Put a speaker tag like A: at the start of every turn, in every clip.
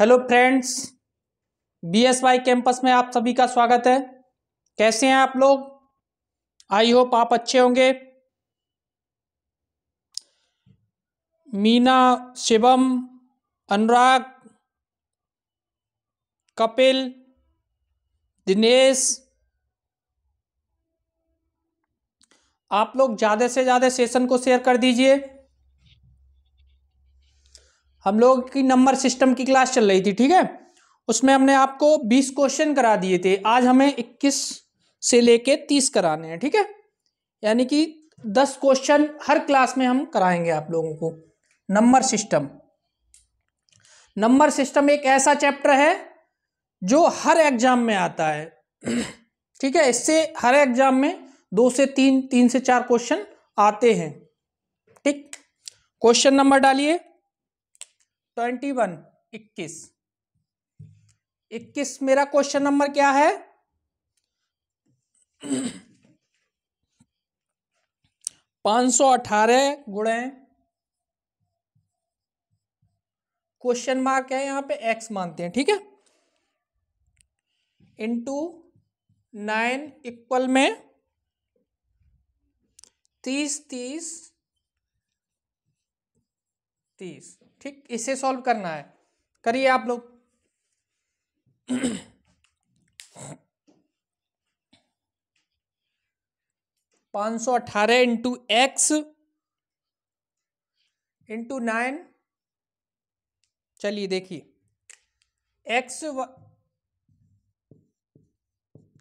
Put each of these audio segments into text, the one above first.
A: Hello friends बीएसवाई campus में आप सभी का स्वागत है कैसे हैं आप लोग आई होप आप अच्छे होंगे मीना शिवम अनुराग कपिल दिनेश आप लोग ज़्यादा से ज़्यादा सेशन को शेयर कर दीजिए हम लोग की नंबर सिस्टम की क्लास चल रही थी ठीक है उसमें हमने आपको बीस क्वेश्चन करा दिए थे आज हमें इक्कीस से लेके तीस कराने हैं ठीक है यानी कि दस क्वेश्चन हर क्लास में हम कराएंगे आप लोगों को नंबर सिस्टम नंबर सिस्टम एक ऐसा चैप्टर है जो हर एग्जाम में आता है ठीक है इससे हर एग्जाम में दो से तीन तीन से चार क्वेश्चन आते हैं ठीक क्वेश्चन नंबर डालिए ट्वेंटी वन इक्कीस इक्कीस मेरा क्वेश्चन नंबर क्या है पांच सौ अठारह गुणे क्वेश्चन मार्क है यहां पे एक्स मानते हैं ठीक है इंटू नाइन इक्वल में तीस तीस तीस ठीक इसे सॉल्व करना है करिए आप लोग पाँच सौ अठारह इंटू एक्स इंटू नाइन चलिए देखिए एक्स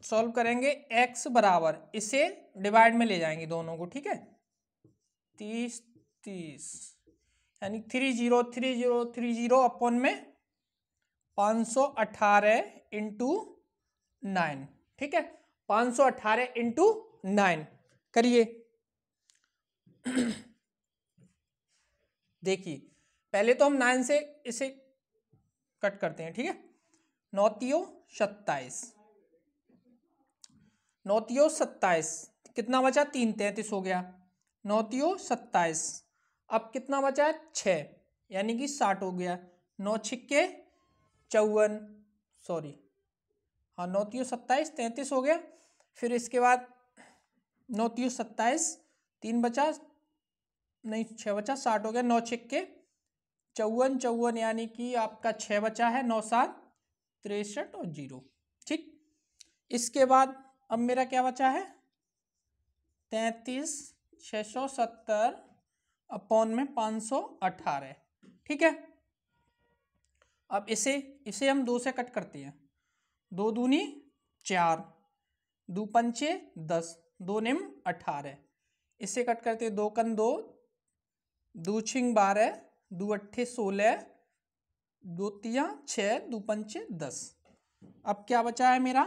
A: सॉल्व करेंगे एक्स बराबर इसे डिवाइड में ले जाएंगे दोनों को ठीक है तीस तीस यानी three zero three zero three zero upon में पाँच सौ अठारह इंटू नाइन ठीक है पाँच सौ अठारह इंटू नाइन करिए देखिए पहले तो हम नाइन से इसे कट करते हैं ठीक है नौतियो सत्ताईस नौतियो सत्ताईस कितना बचा तीन तैंतीस हो गया नौतियो सत्ताईस अब कितना बचा है छ यानी कि साठ हो गया नौ छिक्के चौवन सॉरी हाँ नौ तीस सत्ताईस तैंतीस हो गया फिर इसके बाद नौ तीस सत्ताईस तीन बचा नहीं छः बचा साठ हो गया नौ छिक्के चौवन चौवन यानी कि आपका छः बचा है नौ सात तिरसठ और जीरो ठीक इसके बाद अब मेरा क्या बचा है तैंतीस छः सौ सत्तर अपॉन में पाँच सौ अठारह ठीक है अब इसे इसे हम दो से कट करते हैं दो दूनी चार दो पंचे दस दो निम अठारह इसे कट करते हैं दो कन दो दो छिंग बारह दो अट्ठे सोलह दो तिया छः दो पंचे दस अब क्या बचा है मेरा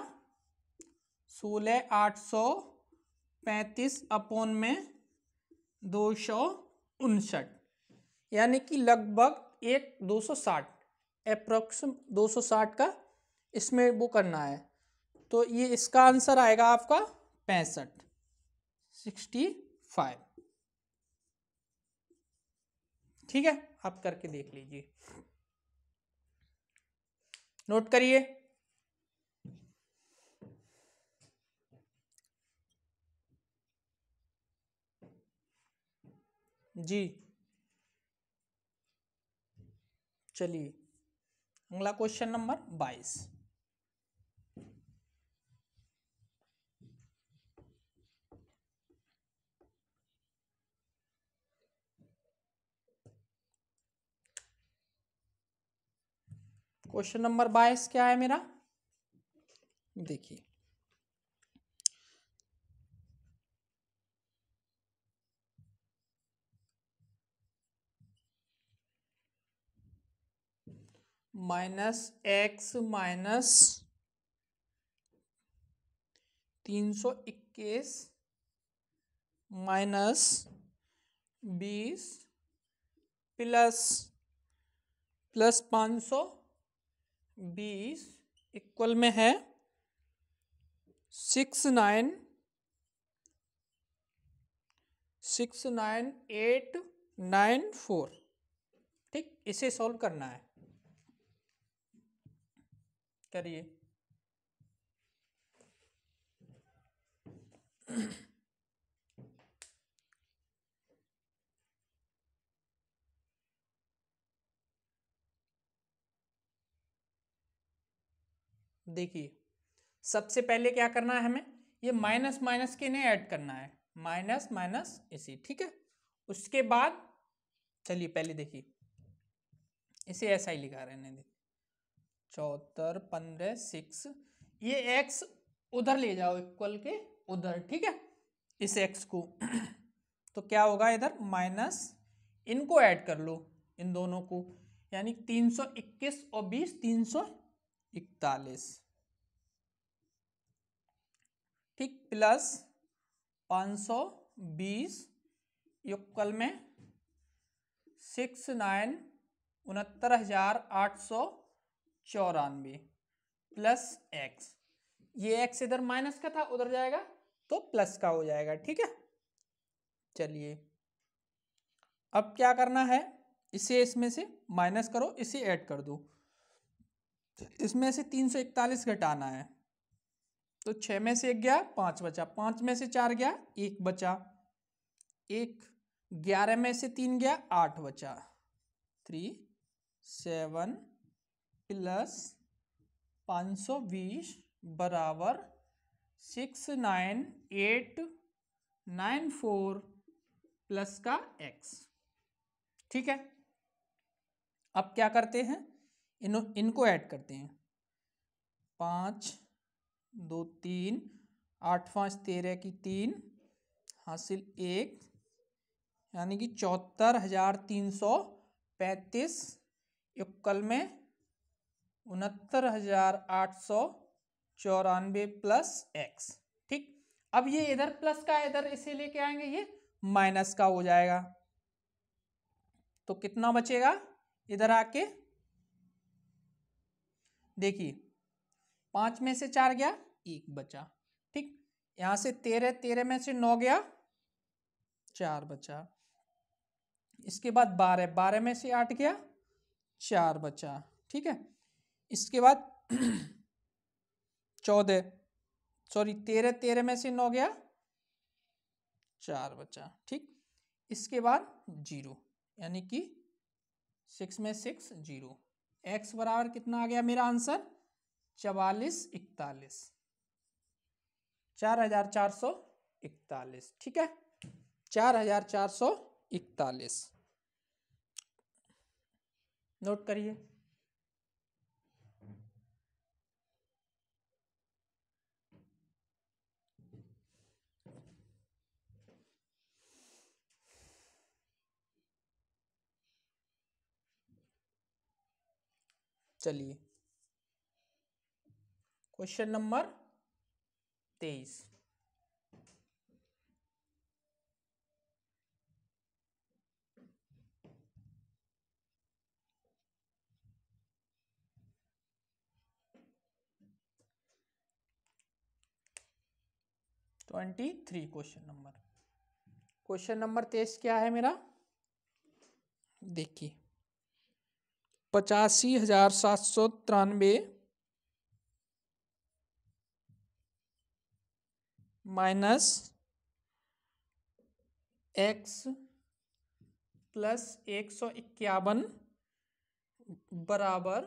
A: सोलह आठ सौ पैंतीस अपोन में दो सौ उनसठ यानी कि लगभग एक 260 अप्रोक्सम साठ का इसमें वो करना है तो ये इसका आंसर आएगा आपका पैंसठ सिक्सटी फाइव ठीक है आप करके देख लीजिए नोट करिए जी चलिए अगला क्वेश्चन नंबर बाईस क्वेश्चन नंबर बाईस क्या है मेरा देखिए माइनस एक्स माइनस तीन सौ इक्कीस माइनस बीस प्लस प्लस पाँच सौ बीस इक्वल में है six nine six nine eight nine four ठीक इसे सॉल्व करना है करिए देखिए सबसे पहले क्या करना है हमें ये माइनस माइनस के इन्हें ऐड करना है माइनस माइनस इसी ठीक है उसके बाद चलिए पहले देखिए इसे ऐसा ही लिखा रहने देते चौहत्तर पंद्रह सिक्स ये एक्स उधर ले जाओ इक्वल के उधर ठीक है इस एक्स को तो क्या होगा इधर माइनस इनको ऐड कर लो इन दोनों को यानी तीन सौ इक्कीस और बीस तीन सौ इकतालीस ठीक प्लस पाँच सौ बीस इक्वल में सिक्स नाइन उनहत्तर हज़ार आठ सौ चौरानवे प्लस एक्स ये एक्स इधर माइनस का था उधर जाएगा तो प्लस का हो जाएगा ठीक है चलिए अब क्या करना है इसे इसमें से माइनस करो इसे ऐड कर दो इसमें से तीन सौ इकतालीस घटाना है तो छ में से एक गया पांच बचा पांच में से चार गया एक बचा एक ग्यारह में से तीन गया आठ बचा थ्री सेवन प्लस पाँच सौ बीस बराबर six nine eight nine four plus का एक्स ठीक है अब क्या करते हैं इन इनको ऐड करते हैं पाँच दो तीन आठ पाँच तेरह की तीन हासिल एक यानी कि चौहत्तर हज़ार तीन सौ पैंतीस इक्वल में उनहत्तर हजार आठ सौ चौरानवे प्लस एक्स ठीक अब ये इधर प्लस का इधर इसे लेके आएंगे ये माइनस का हो जाएगा तो कितना बचेगा इधर आके देखिए पांच में से चार गया एक बचा ठीक यहां से तेरह तेरह में से नौ गया चार बचा इसके बाद बारह बारह में से आठ गया चार बचा ठीक है इसके बाद चौदह सॉरी तेरह तेरह में से नौ गया चार बचा ठीक इसके बाद जीरो यानी कि सिक्स में सिक्स जीरो एक्स बराबर कितना आ गया मेरा आंसर चवालीस इकतालीस चार हजार चार सौ इकतालीस ठीक है चार हजार चार सौ इकतालीस नोट करिए चलिए क्वेश्चन नंबर तेईस twenty three question number question number तेईस क्या है मेरा देखिए पचासी हजार सात सौ तिरानवे माइनस एक्स प्लस एक सौ इक्यावन बराबर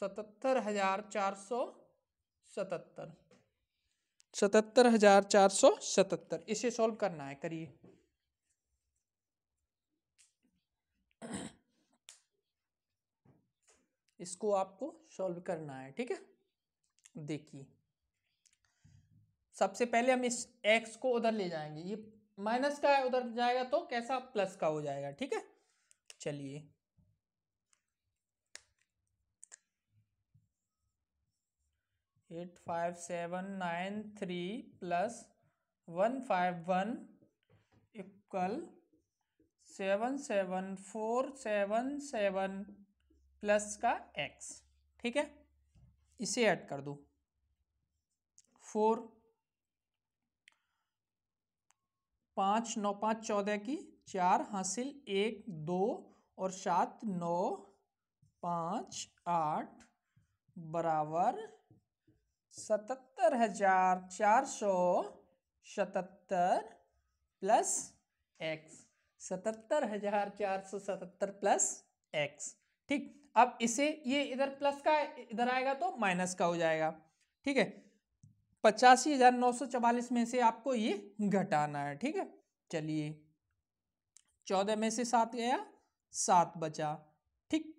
A: सतहत्तर हजार चार सौ सतहत्तर सतहत्तर हजार चार सौ सतहत्तर इसे सॉल्व करना है करिए इसको आपको सॉल्व करना है ठीक है देखिए सबसे पहले हम इस एक्स को उधर ले जाएंगे ये माइनस का है उधर जाएगा तो कैसा प्लस का हो जाएगा ठीक है चलिए eight five seven nine three plus one five one equal seven seven four seven seven plus का एक्स ठीक है इसे ऐड कर दो फोर पाँच नौ पाँच चौदह की चार हासिल एक दो और सात नौ पाँच आठ बराबर सतहत्तर हजार चार सौ सतहत्तर प्लस एक्स सतहत्तर हजार चार सौ सतहत्तर प्लस एक्स ठीक अब इसे ये इधर प्लस का इधर आएगा तो माइनस का हो जाएगा ठीक है पचासी हजार नौ सौ चवालीस में से आपको ये घटाना है ठीक है चलिए चौदह में से सात गया सात बचा ठीक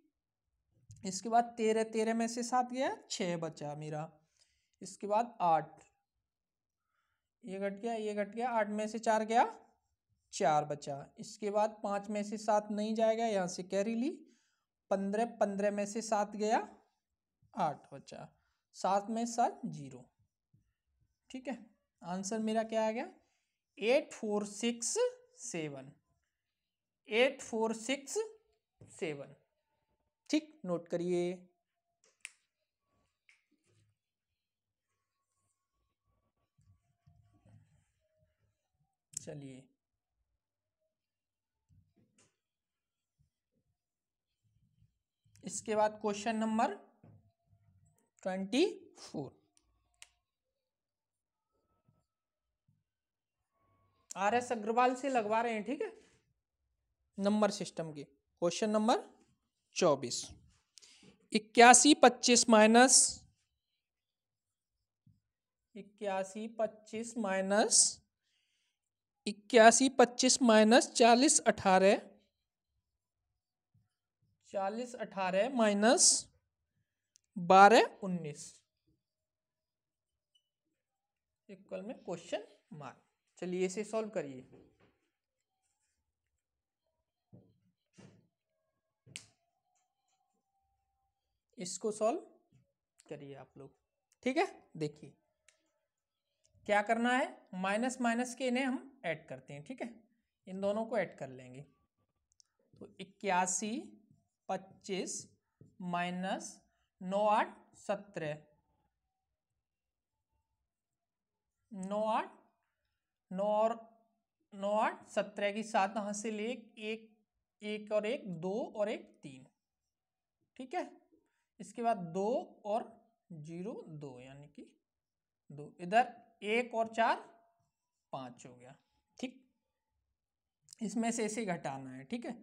A: इसके बाद तेरह तेरह में से सात गया छः बचा मेरा इसके बाद आठ ये घट गया ये घट गया आठ में से चार गया चार बचा इसके बाद पाँच में से सात नहीं जाएगा यहाँ से कैरी ली पंद्रह पंद्रह में से सात गया आठ बचा अच्छा। सात में सात जीरो ठीक है आंसर मेरा क्या आ गया eight four six seven eight four six seven ठीक नोट करिए चलिए इसके बाद question number twenty four R S Agarwal से लगवा रहे हैं ठीक है नंबर सिस्टम के क्वेश्चन नंबर चौबीस इक्यासी पच्चीस माइनस इक्यासी पच्चीस माइनस इक्यासी पच्चीस माइनस चालीस अठारह चालीस अठारह माइनस बारह उन्नीस इक्वल में क्वेश्चन मार्क चलिए इसे सॉल्व करिए इसको सॉल्व करिए आप लोग ठीक है देखिए क्या करना है माइनस माइनस के इन्हें हम ऐड करते हैं ठीक है इन दोनों को ऐड कर लेंगे तो इक्यासी पच्चीस माइनस नौ आठ सत्रह नौ आठ नौ और नौ आठ सत्रह की सात यहाँ से ले एक एक और एक दो और एक तीन ठीक है इसके बाद दो और जीरो दो यानी कि दो इधर एक और चार पाँच हो गया ठीक इसमें से ऐसे घटाना है ठीक है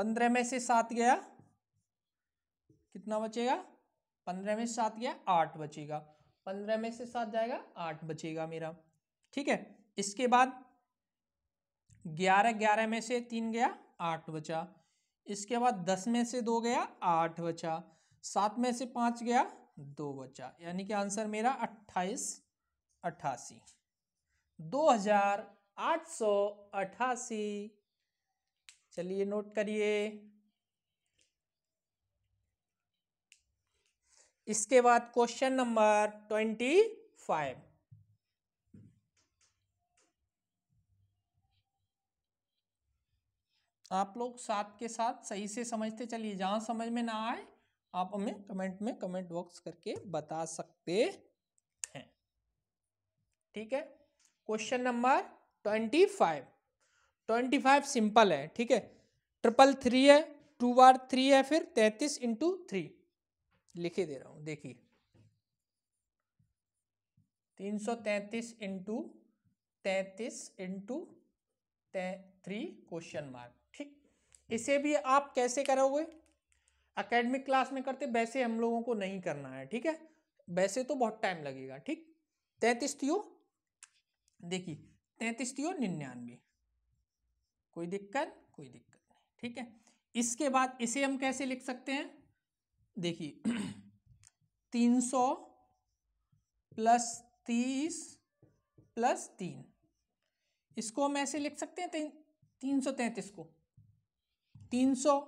A: पंद्रह में से सात गया कितना बचेगा पंद्रह में से सात गया आठ बचेगा पंद्रह में से सात जाएगा आठ बचेगा मेरा ठीक है इसके बाद ग्यारह ग्यारह में से तीन गया आठ बचा इसके बाद दस में से दो गया आठ बचा सात में से पांच गया दो बचा यानी कि आंसर मेरा अट्ठाईस अट्ठासी दो हजार आठ सौ अट्ठासी चलिए नोट करिए इसके बाद क्वेश्चन नंबर ट्वेंटी फाइव आप लोग साथ के साथ सही से समझते चलिए जहां समझ में ना आए आप हमें कमेंट में कमेंट बॉक्स करके बता सकते हैं ठीक है question number twenty five twenty five simple है ठीक है ट्रिपल थ्री है टू बार थ्री है फिर तैतीस इंटू थ्री लिखे दे रहा हूँ देखिए तीन सौ तैतीस इंटू तैतीस इंटू थ्री क्वेश्चन मार्क ठीक इसे भी आप कैसे करोगे अकेडमिक क्लास में करते वैसे हम लोगों को नहीं करना है ठीक है वैसे तो बहुत टाइम लगेगा ठीक तैतीस थियो देखिए तैंतीस थियो निन्यानवे कोई दिक्कत कोई दिक्कत नहीं ठीक है इसके बाद इसे हम कैसे लिख सकते हैं देखिए तीन सौ प्लस तीस प्लस तीन इसको हम ऐसे लिख सकते हैं तीन सौ तैतीस को तीन सौ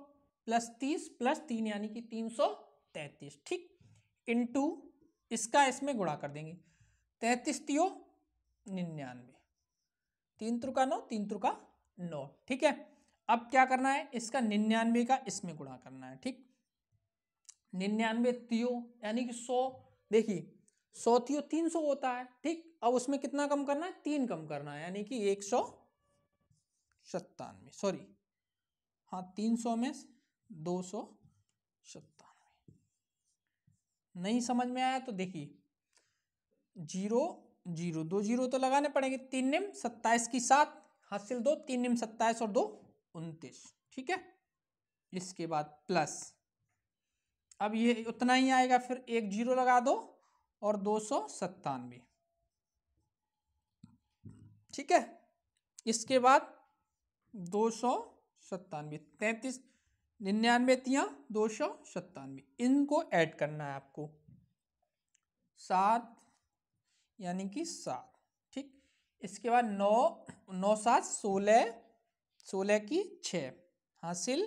A: प्लस तीस प्लस तीन यानी कि तीन सौ ठीक इनटू इसका इसमें गुणा कर देंगे तैतीस तियो निन्यानवे तीन त्रुका नौ तीन त्रुका नौ ठीक है अब क्या करना है इसका निन्यानवे का इसमें गुणा करना है ठीक निन्यानवे तीयो यानी कि सौ देखिए सौ तियो तीन सौ होता है ठीक अब उसमें कितना कम करना है तीन कम करना है यानी कि एक सौ सत्तानवे सॉरी हाँ तीन सौ में दो सौ सत्तानवे नहीं समझ में आया तो देखिए जीरो जीरो दो जीरो तो लगाने पड़ेंगे तीन निम सत्ताईस की सात हासिल दो तीन निम सत्ताईस और दो उनतीस ठीक है इसके बाद प्लस अब ये उतना ही आएगा फिर एक जीरो लगा दो और दो सौ सत्तानवे ठीक है इसके बाद दो सौ सत्तानवे तैतीस निन्यानवे तिया दो सौ सत्तानवे इनको ऐड करना है आपको सात यानी कि सात इसके बाद नौ नौ सात सोलह सोलह की छः हासिल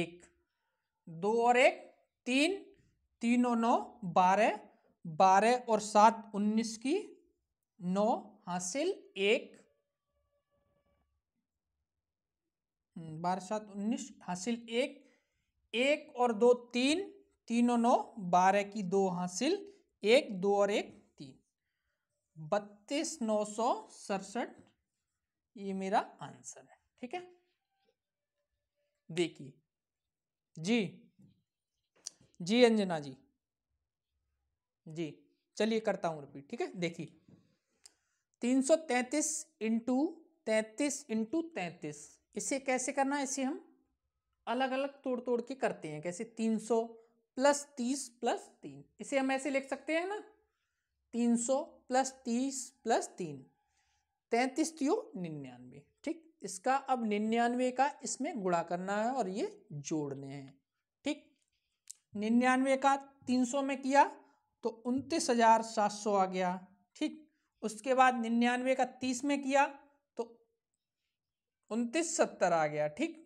A: एक दो और एक तीन तीन और नौ बारह बारह और सात उन्नीस की नौ हासिल एक हम्म, बारह सात उन्नीस हासिल एक एक और दो तीन तीन और नौ बारह की दो हासिल एक दो और एक बत्तीस नौ सौ सड़सठ ये मेरा आंसर है ठीक है देखिए जी जी अंजना जी जी चलिए करता हूँ रिपीट ठीक है देखिए तीन सौ तैंतीस इंटू तैंतीस इंटू तैंतीस इसे कैसे करना है इसे हम अलग अलग तोड़ तोड़ के करते हैं कैसे तीन सौ प्लस तीस प्लस तीन इसे हम ऐसे लिख सकते हैं ना तीन सौ प्लस तीस प्लस तीन तैंतीस तियो निन्यानवे ठीक इसका अब निन्यानवे का इसमें गुणा करना है और ये जोड़ने हैं ठीक निन्यानवे का तीन सौ में किया तो उनतीस हजार सात सौ आ गया ठीक उसके बाद निन्यानवे का तीस में किया तो उनतीस सत्तर आ गया ठीक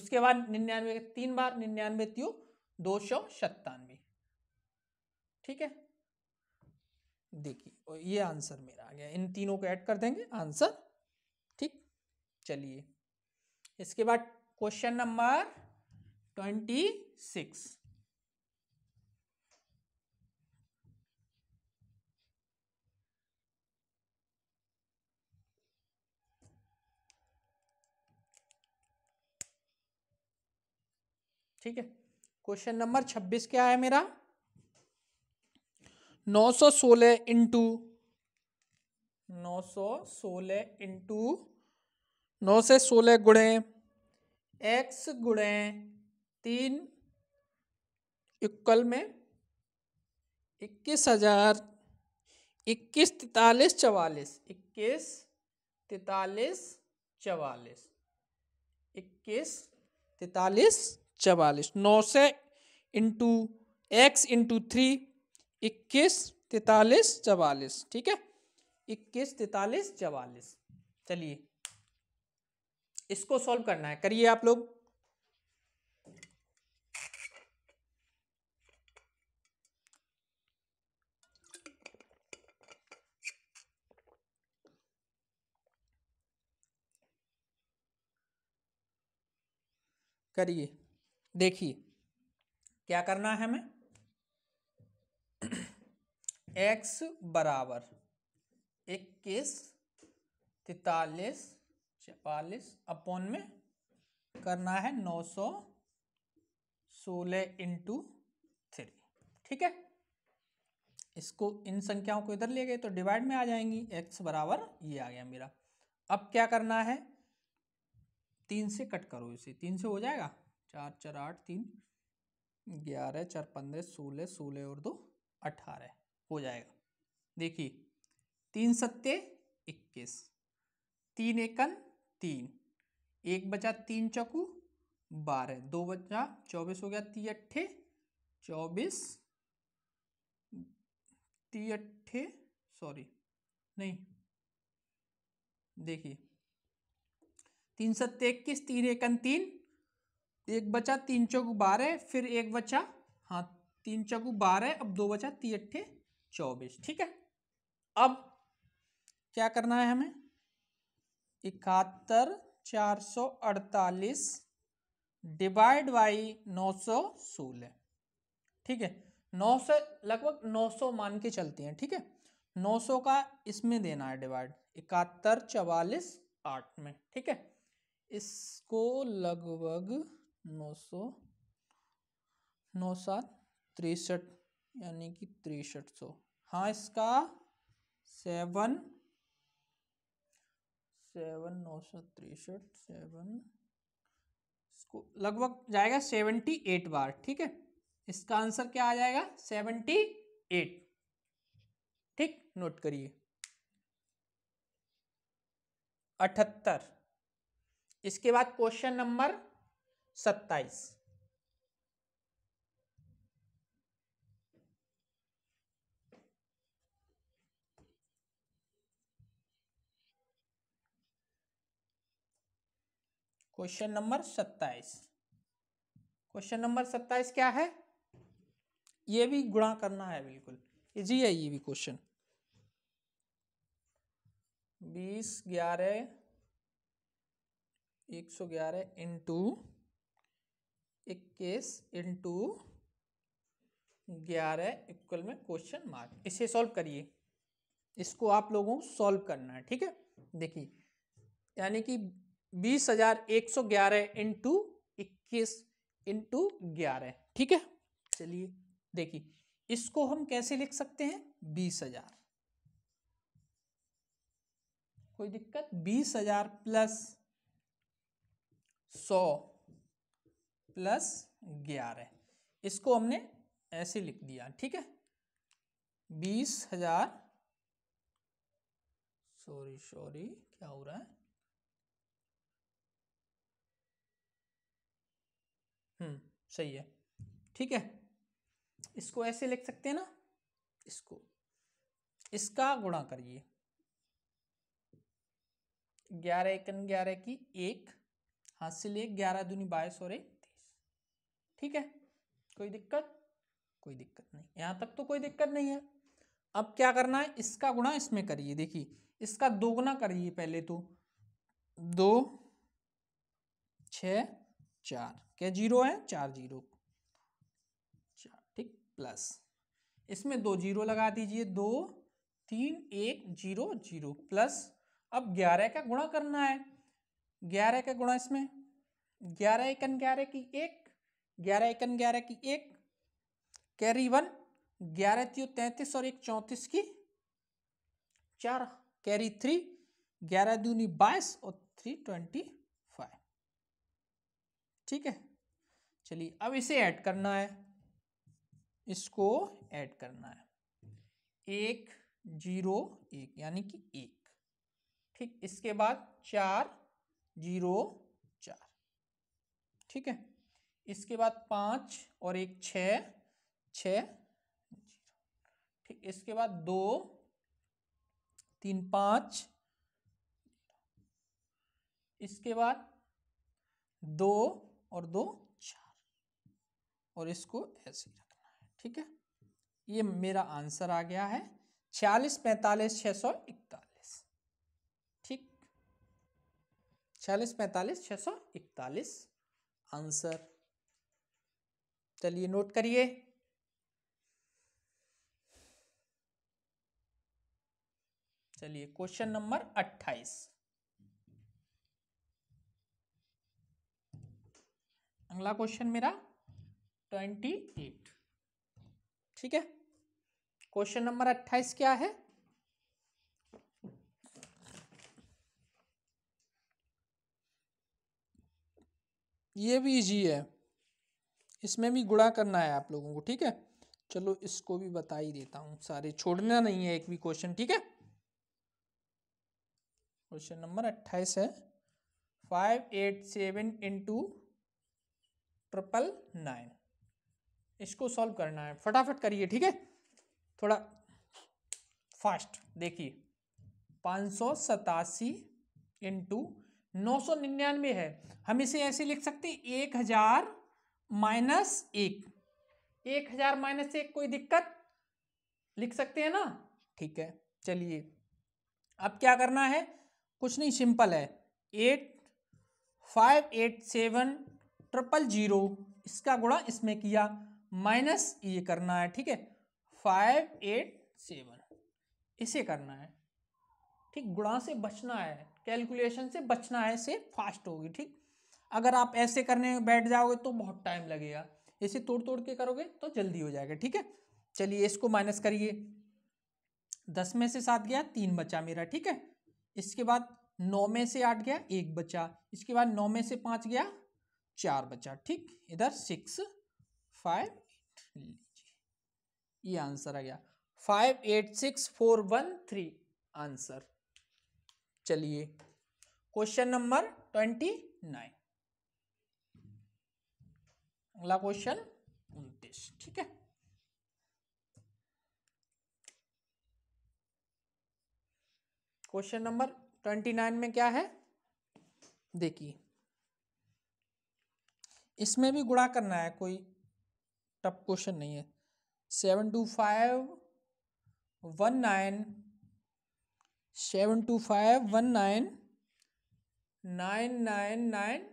A: उसके बाद निन्यानवे तीन बार निन्यानवे तियो दो सौ सत्तानवे ठीक है देखिए ये आंसर मेरा आ गया इन तीनों को ऐड कर देंगे आंसर ठीक चलिए इसके बाद क्वेश्चन नंबर ट्वेंटी सिक्स ठीक है क्वेश्चन नंबर छब्बीस क्या है मेरा नौ सौ सोलह इंटू नौ सौ सोलह इंटू नौ से सोलह गुणे एक्स गुणे तीन इक्वल में इक्कीस हजार इक्कीस तैतालीस चवालीस इक्कीस तैतालीस चवालीस इक्कीस तैतालीस चवालीस नौ से इंटू एक्स इंटू थ्री इक्कीस तैतालीस चवालीस ठीक है इक्कीस तैतालीस चवालीस चलिए इसको सॉल्व करना है करिए आप लोग करिए देखिए क्या करना है हमें एक्स बराबर इक्कीस तैतालीस चवालीस अपॉन में करना है नौ सौ सोलह इंटू थ्री ठीक है इसको इन संख्याओं को इधर ले गए तो डिवाइड में आ जाएंगी एक्स बराबर ये आ गया मेरा अब क्या करना है तीन से कट करो इसे तीन से हो जाएगा चार चार आठ तीन ग्यारह चार पंद्रह सोलह सोलह और दो अठारह हो जाएगा देखिए तीन सत्ते इक्कीस तीन एकन तीन एक बचा तीन चौकू बारह दो बचा चौबीस हो गया ती अट्ठे चौबीस ती अट्ठे सॉरी नहीं देखिए तीन सत्ते इक्कीस तीन एकन तीन एक बचा तीन चौक बारह फिर एक बचा हाँ तीन चौक बारह अब दो बचा ती अट्ठे चौबीस ठीक है अब क्या करना है हमें इकहत्तर चार सौ अड़तालीस डिवाइड बाई नौ सौ सोलह ठीक है नौ से लगभग नौ सौ मान के चलती हैं ठीक है नौ सौ का इसमें देना है डिवाइड इकहत्तर चवालीस आठ में ठीक है इसको लगभग नौ सौ नौ सात तिरसठ यानी कि तिरसठ सौ हाँ इसका सेवन सेवन नौ सौ तिरसठ सेवन इसको लगभग जाएगा सेवेंटी एट बार ठीक है इसका आंसर क्या आ जाएगा सेवेंटी एट ठीक नोट करिए अठहत्तर इसके बाद क्वेश्चन नंबर सत्ताईस क्वेश्चन नंबर सत्ताईस क्वेश्चन नंबर सत्ताईस क्या है ये भी गुणा करना है बिल्कुल इजी है ये भी क्वेश्चन बीस ग्यारह एक सौ ग्यारह इंटू इक्कीस इंटू ग्यारह इक्वल में क्वेश्चन मार्क इसे सॉल्व करिए इसको आप लोगों को सॉल्व करना है ठीक है देखिए यानी कि बीस हजार एक सौ ग्यारह इंटू इक्कीस इंटू ग्यारह ठीक है चलिए देखिए इसको हम कैसे लिख सकते हैं बीस हजार कोई दिक्कत बीस हजार प्लस सौ प्लस ग्यारह इसको हमने ऐसे लिख दिया ठीक है बीस हजार सॉरी सॉरी क्या हो रहा है सही है ठीक है इसको ऐसे लिख सकते हैं ना इसको इसका गुणा करिए ग्यारह एक ग्यारह की एक हाथ से ले ग्यारह दूनी बाईस और एक ठीक है कोई दिक्कत कोई दिक्कत नहीं यहाँ तक तो कोई दिक्कत नहीं है अब क्या करना है इसका गुणा इसमें करिए देखिए इसका दो गुना करिए पहले तो दो छ चार क्या जीरो है चार जीरो ठीक प्लस इसमें दो जीरो लगा दीजिए दो तीन एक जीरो जीरो प्लस अब ग्यारह का गुणा करना है ग्यारह का गुणा इसमें ग्यारह एकन ग्यारह की एक ग्यारह एकन ग्यारह की एक कैरी वन ग्यारह तीन तैंतीस और एक चौंतीस की चार कैरी थ्री ग्यारह दूनी बाईस और थ्री ट्वेंटी ठीक है चलिए अब इसे ऐड करना है इसको ऐड करना है एक जीरो एक यानी कि एक ठीक इसके बाद चार जीरो चार ठीक है इसके बाद पाँच और एक छ ठीक इसके बाद दो तीन पाँच इसके बाद दो और दो चार और इसको ऐसे ही रखना है ठीक है ये मेरा आंसर आ गया है छियालीस पैंतालीस छः सौ इकतालीस ठीक छियालीस पैंतालीस छः सौ इकतालीस आंसर चलिए नोट करिए चलिए क्वेश्चन नंबर अट्ठाईस अगला क्वेश्चन मेरा ट्वेंटी एट ठीक है क्वेश्चन नंबर अट्ठाईस क्या है ये भी इजी है इसमें भी गुणा करना है आप लोगों को ठीक है चलो इसको भी बता ही देता हूं सारे छोड़ना नहीं है एक भी क्वेश्चन ठीक है क्वेश्चन नंबर अट्ठाईस है five eight seven into triple nine इसको सॉल्व करना है फटाफट करिए ठीक है थोड़ा फास्ट देखिए पाँच सौ सतासी इंटू नौ सौ निन्यानवे है हम इसे ऐसे लिख सकते हैं एक हजार माइनस एक एक हजार माइनस एक कोई दिक्कत लिख सकते हैं ना ठीक है चलिए अब क्या करना है कुछ नहीं सिंपल है eight five eight seven triple zero इसका गुणा इसमें किया माइनस ये करना है ठीक है फाइव एट सेवन इसे करना है ठीक गुणा से बचना है कैलकुलेशन से बचना है इसे फास्ट होगी ठीक अगर आप ऐसे करने बैठ जाओगे तो बहुत टाइम लगेगा इसे तोड़ तोड़ के करोगे तो जल्दी हो जाएगा ठीक है चलिए इसको माइनस करिए दस में से सात गया तीन बचा मेरा ठीक है इसके बाद नौ में से आठ गया एक बचा इसके बाद नौ में से पाँच गया चार बचा ठीक इधर सिक्स फाइव एट लीजिए ये आंसर आ गया five eight six four one three answer चलिए क्वेश्चन नंबर ट्वेंटी नाइन अगला क्वेश्चन उन्तीस ठीक है क्वेश्चन नंबर ट्वेंटी नाइन में क्या है देखिए इसमें भी गुणा करना है कोई टफ क्वेश्चन नहीं है seven two five one nine seven two five one nine nine nine nine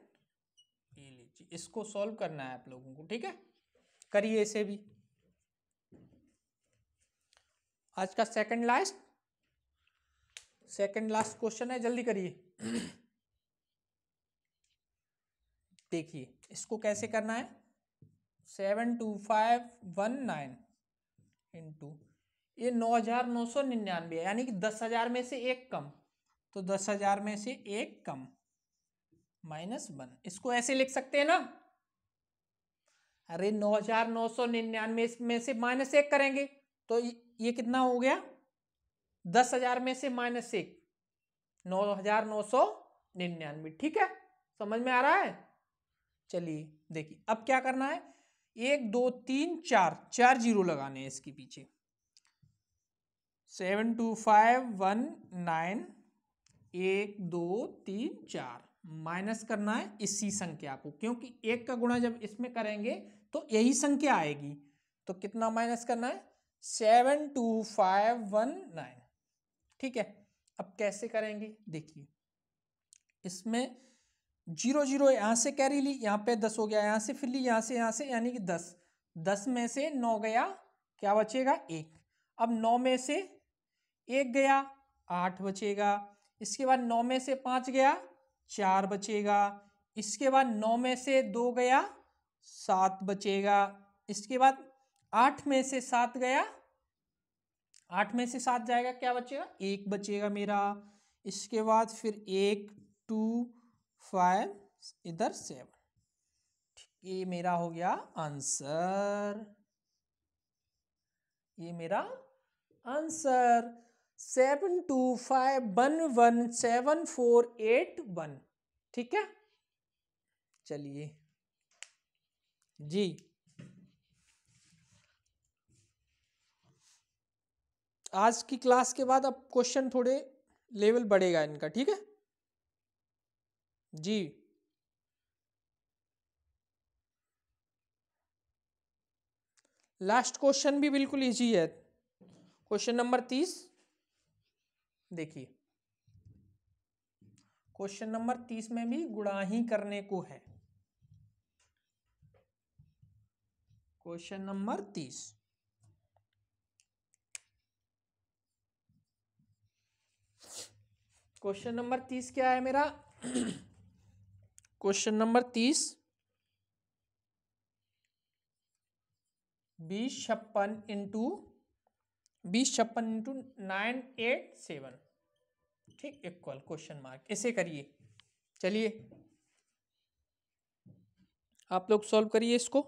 A: लीजिए इसको सॉल्व करना है आप लोगों को ठीक है करिए इसे भी आज का second last second last question है जल्दी करिए देखिए इसको कैसे करना है seven two five one nine into ये नौ हज़ार नौ सौ निन्यानवे है यानी कि दस हज़ार में से एक कम तो दस हज़ार में से एक कम माइनस वन इसको ऐसे लिख सकते हैं ना अरे नौ हजार नौ सौ निन्यानवे में से माइनस एक करेंगे तो ये कितना हो गया दस हजार में से माइनस एक नौ हजार नौ सौ निन्यानवे ठीक है समझ में आ रहा है चलिए देखिए अब क्या करना है एक दो तीन चार चार जीरो लगाने हैं इसके पीछे seven two five one nine एक दो तीन चार माइनस करना है इसी संख्या को क्योंकि एक का गुणा जब इसमें करेंगे तो यही संख्या आएगी तो कितना माइनस करना है seven two five one nine ठीक है अब कैसे करेंगे देखिए इसमें जीरो जीरो यहाँ से कैरी ली यहाँ पे दस हो गया यहाँ से फिर ली यहाँ से यहाँ से यानी कि दस दस में से नौ गया क्या बचेगा एक अब नौ में से एक गया आठ बचेगा इसके बाद नौ में से पाँच गया चार बचेगा इसके बाद नौ में से दो गया सात बचेगा इसके बाद आठ में से सात गया आठ में से सात जाएगा क्या बचेगा एक बचेगा मेरा इसके बाद फिर एक टू फाइव इधर सेवन ये मेरा हो गया आंसर ये मेरा answer seven two five one one seven four eight one ठीक है चलिए जी आज की क्लास के बाद अब क्वेश्चन थोड़े लेवल बढ़ेगा इनका ठीक है जी लास्ट क्वेश्चन भी बिल्कुल इजी है क्वेश्चन नंबर तीस देखिए क्वेश्चन नंबर तीस में भी गुणा ही करने को है क्वेश्चन नंबर तीस क्वेश्चन नंबर तीस क्या है मेरा क्वेश्चन नंबर तीस बीस छप्पन इंटू बीस छप्पन इंटू नाइन एट सेवन ठीक इक्वल क्वेश्चन मार्क ऐसे करिए चलिए आप लोग सॉल्व करिए इसको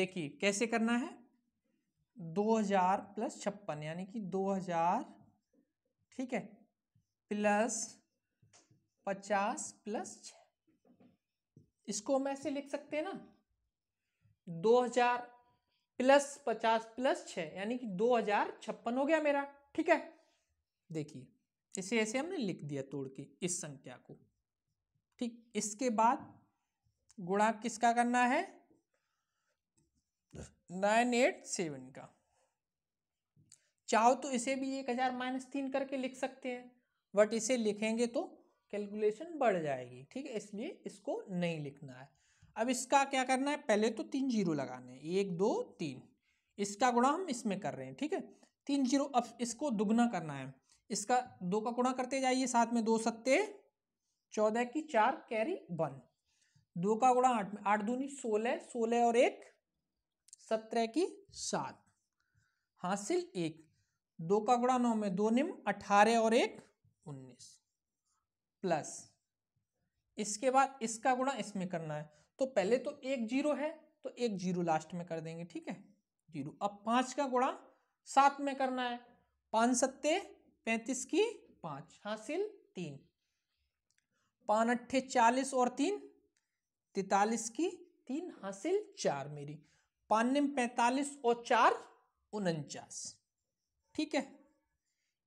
A: देखिए कैसे करना है दो हजार प्लस छप्पन यानी कि दो हजार ठीक है प्लस पचास प्लस छ इसको हम ऐसे लिख सकते हैं ना दो हजार प्लस पचास प्लस छ यानी कि दो हजार छप्पन हो गया मेरा ठीक है देखिए इसे ऐसे हमने लिख दिया तोड़ के इस संख्या को ठीक इसके बाद गुणा किसका करना है नाइन एट सेवन का चाहो तो इसे भी एक हज़ार माइनस तीन करके लिख सकते हैं बट इसे लिखेंगे तो कैलकुलेशन बढ़ जाएगी ठीक है इसलिए इसको नहीं लिखना है अब इसका क्या करना है पहले तो तीन जीरो लगाने हैं एक दो तीन इसका गुणा हम इसमें कर रहे हैं ठीक है तीन जीरो अब इसको दुगना करना है इसका दो का गुणा करते जाइए साथ में दो सत्ते चौदह की चार कैरी वन दो का गुणा आठ में आठ दूनी सोलह सोलह और एक सत्रह की सात हासिल एक दो का गुणा नौ में दो निम अठारह और एक उन्नीस प्लस इसके बाद इसका गुणा इसमें करना है तो पहले तो एक जीरो है तो एक जीरो लास्ट में कर देंगे ठीक है जीरो अब पांच का गुणा सात में करना है पांच सत्ते पैंतीस की पांच हासिल तीन पान अट्ठे चालीस और तीन तैतालीस की तीन हासिल चार मेरी पानी में पैंतालीस और चार उनचास ठीक है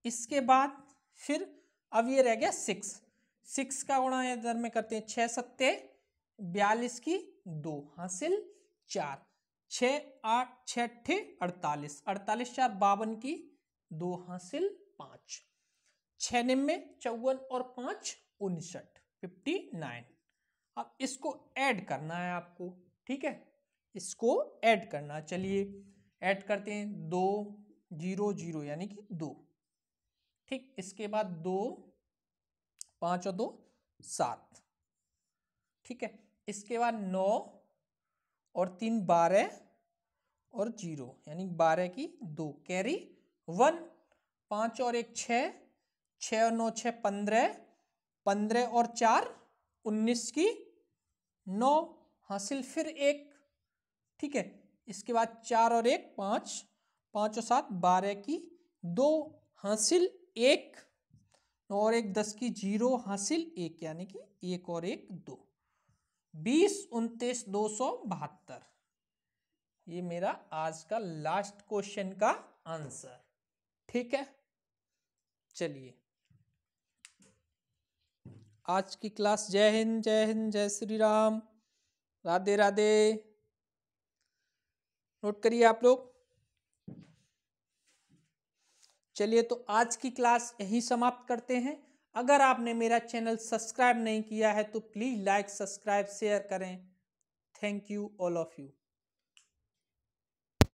A: इसके बाद फिर अब ये रह गया सिक्स सिक्स का गुणा इधर में करते हैं छः सत्ते बयालीस की दो हासिल चार छ आठ छः अड़तालीस अड़तालीस चार बावन की दो हासिल पाँच छ निम्बे चौवन और पाँच उनसठ फिफ्टी नाइन अब इसको ऐड करना है आपको ठीक है इसको ऐड करना चलिए ऐड करते हैं दो जीरो जीरो यानी कि दो ठीक इसके बाद दो पाँच और दो सात ठीक है इसके बाद नौ और तीन बारह और जीरो यानी बारह की दो कैरी वन पाँच और एक छः छः और नौ छः पंद्रह पंद्रह और चार उन्नीस की नौ हासिल फिर एक ठीक है इसके बाद चार और एक पाँच पाँच और सात बारह की दो हासिल एक और एक दस की जीरो हासिल एक यानी कि एक और एक दो बीस उनतीस दो सौ बहत्तर ये मेरा आज का लास्ट क्वेश्चन का आंसर ठीक है चलिए आज की क्लास जय हिंद जय हिंद जय श्री राम राधे राधे नोट करिए आप लोग चलिए तो आज की क्लास यहीं समाप्त करते हैं अगर आपने मेरा चैनल सब्सक्राइब नहीं किया है तो प्लीज़ लाइक सब्सक्राइब शेयर करें thank you all of you